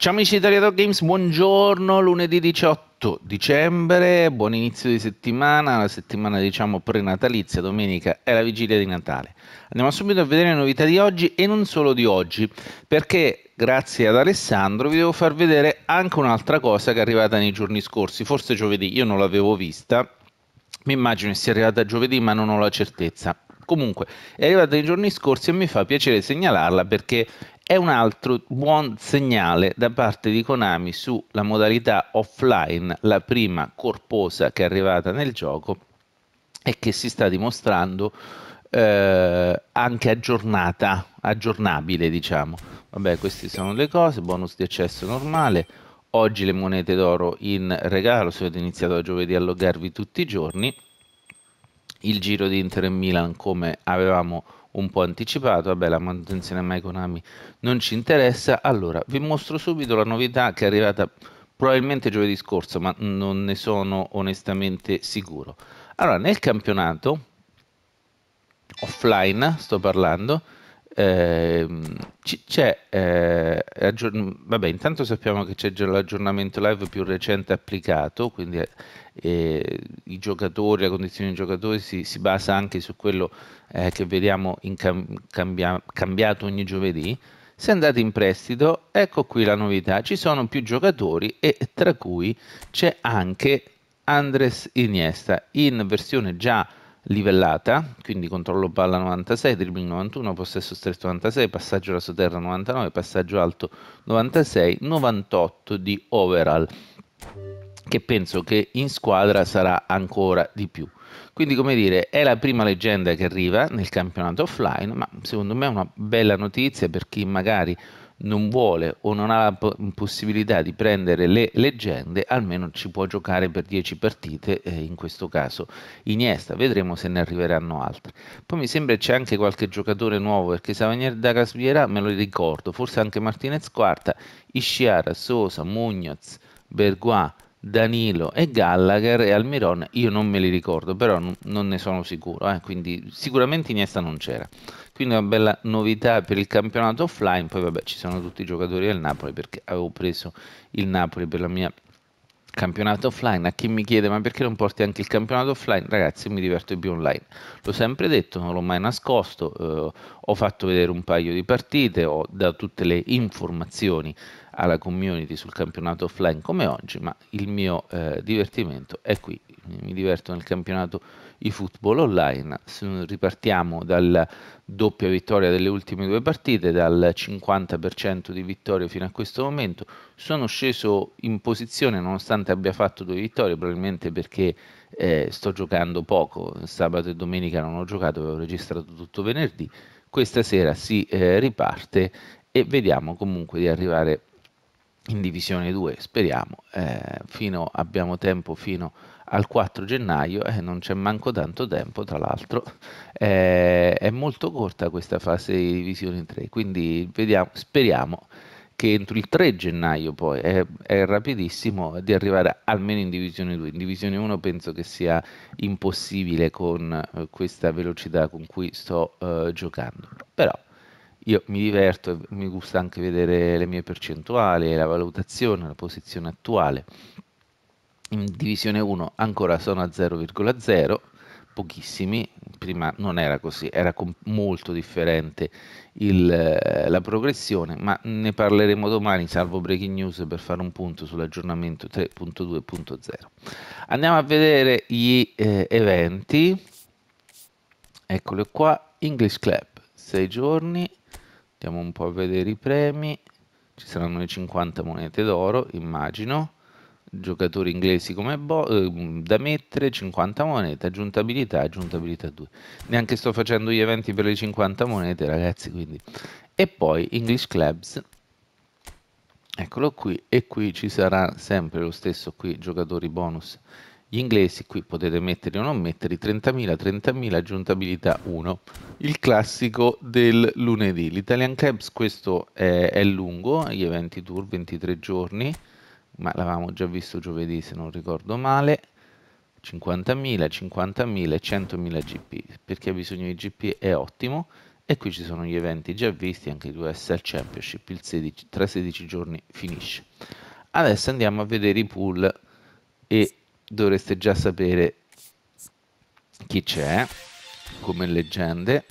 Ciao amici di Italiato Games, buongiorno, lunedì 18 dicembre, buon inizio di settimana, la settimana diciamo pre-natalizia, domenica è la vigilia di Natale. Andiamo subito a vedere le novità di oggi e non solo di oggi, perché grazie ad Alessandro vi devo far vedere anche un'altra cosa che è arrivata nei giorni scorsi, forse giovedì, io non l'avevo vista, mi immagino sia arrivata giovedì ma non ho la certezza. Comunque è arrivata nei giorni scorsi e mi fa piacere segnalarla perché è un altro buon segnale da parte di Konami sulla modalità offline, la prima corposa che è arrivata nel gioco e che si sta dimostrando eh, anche aggiornata, aggiornabile diciamo. Vabbè, queste sono le cose, bonus di accesso normale, oggi le monete d'oro in regalo, se avete iniziato a giovedì a loggarvi tutti i giorni il giro di Inter e Milan come avevamo un po' anticipato, vabbè la manutenzione a Mai Konami non ci interessa, allora vi mostro subito la novità che è arrivata probabilmente giovedì scorso, ma non ne sono onestamente sicuro. Allora, nel campionato offline sto parlando, Ehm, c'è, eh, aggiorn- vabbè, intanto sappiamo che c'è già l'aggiornamento live più recente applicato, quindi eh, i giocatori, la condizione dei giocatori si, si basa anche su quello eh, che vediamo cam- cambia- cambiato ogni giovedì. Se andate in prestito, ecco qui la novità, ci sono più giocatori e tra cui c'è anche Andres Iniesta in versione già livellata, quindi controllo palla 96, dribbling 91, possesso stretto 96, passaggio raso sotterra 99, passaggio alto 96, 98 di overall che penso che in squadra sarà ancora di più. Quindi come dire, è la prima leggenda che arriva nel campionato offline, ma secondo me è una bella notizia per chi magari non vuole o non ha la po- possibilità di prendere le leggende, almeno ci può giocare per 10 partite, eh, in questo caso Iniesta, vedremo se ne arriveranno altre. Poi mi sembra c'è anche qualche giocatore nuovo, perché Savagnier da Casviera me lo ricordo, forse anche Martinez Quarta, Isciara, Sosa, Mugnaz, Berguà, Danilo e Gallagher e Almiron io non me li ricordo, però non ne sono sicuro, eh? quindi sicuramente Iniesta non c'era. Quindi una bella novità per il campionato offline, poi vabbè ci sono tutti i giocatori del Napoli perché avevo preso il Napoli per la mia campionato offline, a chi mi chiede ma perché non porti anche il campionato offline, ragazzi mi diverto più online, l'ho sempre detto, non l'ho mai nascosto, eh, ho fatto vedere un paio di partite, ho dato tutte le informazioni alla community sul campionato offline come oggi, ma il mio eh, divertimento è qui. Mi diverto nel campionato football online. Ripartiamo dalla doppia vittoria delle ultime due partite, dal 50% di vittorie fino a questo momento. Sono sceso in posizione nonostante abbia fatto due vittorie, probabilmente perché eh, sto giocando poco. Sabato e domenica non ho giocato, avevo registrato tutto venerdì. Questa sera si eh, riparte e vediamo comunque di arrivare in Divisione 2, speriamo, eh, fino, abbiamo tempo fino al 4 gennaio e eh, non c'è manco tanto tempo, tra l'altro eh, è molto corta questa fase di Divisione 3, quindi vediamo, speriamo che entro il 3 gennaio poi è, è rapidissimo di arrivare almeno in Divisione 2, in Divisione 1 penso che sia impossibile con eh, questa velocità con cui sto eh, giocando, però io mi diverto e mi gusta anche vedere le mie percentuali, la valutazione, la posizione attuale. In divisione 1 ancora sono a 0,0, pochissimi, prima non era così, era molto differente il, eh, la progressione, ma ne parleremo domani, salvo breaking news, per fare un punto sull'aggiornamento 3.2.0. Andiamo a vedere gli eh, eventi, eccolo qua, English Club 6 giorni, andiamo un po' a vedere i premi, ci saranno le 50 monete d'oro, immagino, giocatori inglesi come bo- eh, da mettere, 50 monete, aggiunta abilità, aggiunta abilità 2. Neanche sto facendo gli eventi per le 50 monete, ragazzi, quindi. E poi English Clubs, eccolo qui, e qui ci sarà sempre lo stesso qui, giocatori bonus gli inglesi, qui potete metterli o non metterli, 30.000, 30.000, aggiuntabilità 1. Il classico del lunedì. L'Italian Cabs questo è, è lungo, gli eventi tour 23 giorni, ma l'avevamo già visto giovedì se non ricordo male. 50.000, 50.000 100.000 GP. perché ha bisogno di GP è ottimo. E qui ci sono gli eventi già visti, anche il USL Championship, il 16, tra 16 giorni finisce. Adesso andiamo a vedere i pool e dovreste già sapere chi c'è come leggende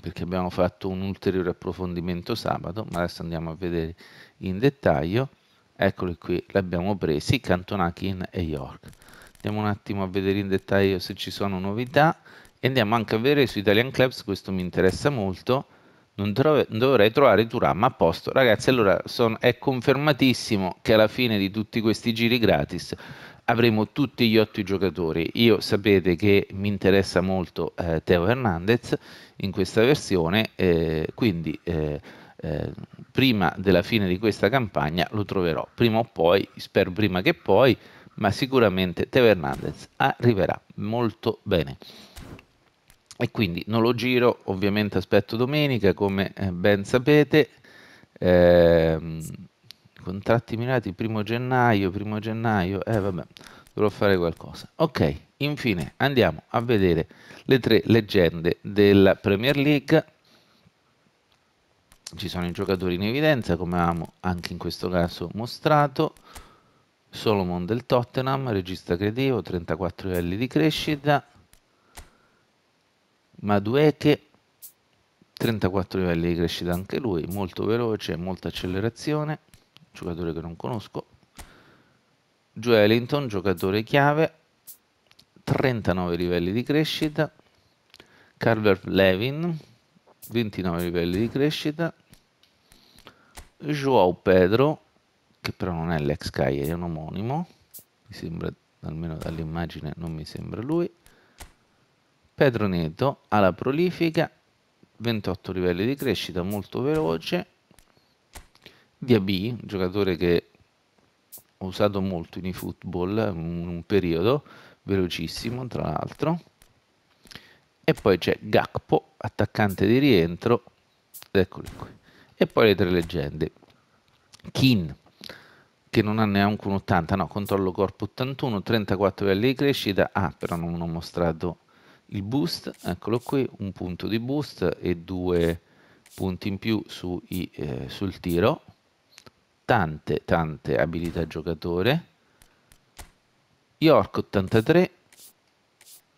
perché abbiamo fatto un ulteriore approfondimento sabato ma adesso andiamo a vedere in dettaglio eccoli qui l'abbiamo presi Cantonakin e York andiamo un attimo a vedere in dettaglio se ci sono novità e andiamo anche a vedere su Italian Clubs questo mi interessa molto non, trove, dovrei trovare Turam a posto ragazzi allora son, è confermatissimo che alla fine di tutti questi giri gratis avremo tutti gli otto giocatori. Io sapete che mi interessa molto eh, Teo Hernandez in questa versione, eh, quindi eh, eh, prima della fine di questa campagna lo troverò, prima o poi, spero prima che poi, ma sicuramente Teo Hernandez arriverà molto bene. E quindi non lo giro, ovviamente aspetto domenica, come eh, ben sapete. Ehm, Contratti mirati primo gennaio, primo gennaio, eh vabbè, dovrò fare qualcosa. Ok, infine andiamo a vedere le tre leggende della Premier League. Ci sono i giocatori in evidenza, come avevamo anche in questo caso mostrato. Solomon del Tottenham, regista creativo, 34 livelli di crescita. Madueke, 34 livelli di crescita anche lui, molto veloce, molta accelerazione giocatore che non conosco. Joe Ellington, giocatore chiave, 39 livelli di crescita. Carver Levin, 29 livelli di crescita. Joao Pedro, che però non è l'ex Cagliari, è un omonimo, mi sembra, almeno dall'immagine non mi sembra lui. Pedro Neto alla prolifica, 28 livelli di crescita, molto veloce, Diaby, un giocatore che ho usato molto in eFootball in un periodo, velocissimo tra l'altro. E poi c'è Gakpo, attaccante di rientro, eccoli qui. E poi le tre leggende. Kin, che non ha neanche un 80, no, controllo corpo 81, 34 livelli di crescita, ah però non ho mostrato il boost, eccolo qui, un punto di boost e due punti in più sui, eh, sul tiro, tante tante abilità giocatore York 83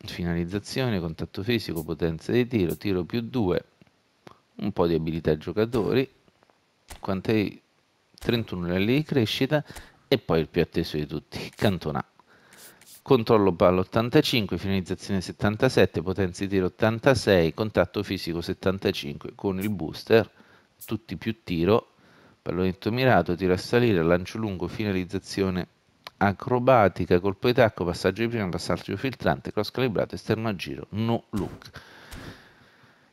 finalizzazione, contatto fisico, potenza di tiro, tiro più 2 un po' di abilità giocatori quante 31 rally di crescita e poi il più atteso di tutti, Cantonà controllo palla 85, finalizzazione 77, potenza di tiro 86, contatto fisico 75 con il booster, tutti più tiro Pallonetto mirato, tiro a salire, lancio lungo, finalizzazione acrobatica, colpo di tacco, passaggio di prima, passaggio filtrante, cross calibrato, esterno a giro, no look.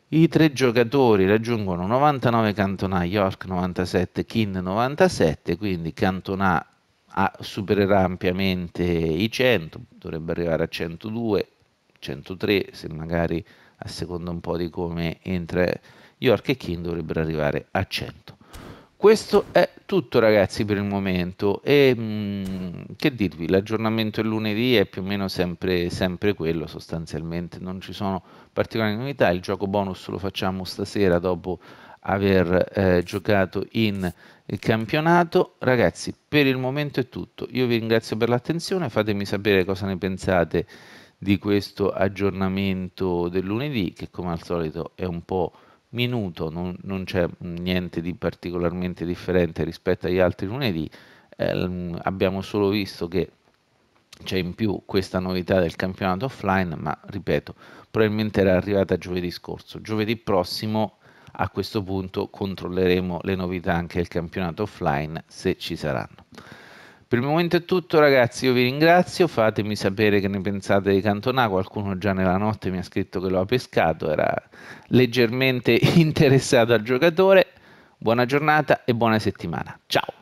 I tre giocatori raggiungono 99 Cantonà, York 97, Kin 97, quindi Cantonà supererà ampiamente i 100, dovrebbe arrivare a 102, 103 se magari a seconda un po' di come entra York e Kin dovrebbero arrivare a 100. Questo è tutto ragazzi per il momento e mh, mm, che dirvi, l'aggiornamento è lunedì è più o meno sempre, sempre quello sostanzialmente, non ci sono particolari novità, il gioco bonus lo facciamo stasera dopo aver eh, giocato in campionato. Ragazzi, per il momento è tutto, io vi ringrazio per l'attenzione, fatemi sapere cosa ne pensate di questo aggiornamento del lunedì che come al solito è un po' minuto, non, non c'è niente di particolarmente differente rispetto agli altri lunedì, eh, abbiamo solo visto che c'è in più questa novità del campionato offline, ma ripeto, probabilmente era arrivata giovedì scorso. Giovedì prossimo a questo punto controlleremo le novità anche del campionato offline se ci saranno. Per il momento è tutto ragazzi, io vi ringrazio, fatemi sapere che ne pensate di Cantonà, qualcuno già nella notte mi ha scritto che lo ha pescato, era leggermente interessato al giocatore, buona giornata e buona settimana, ciao!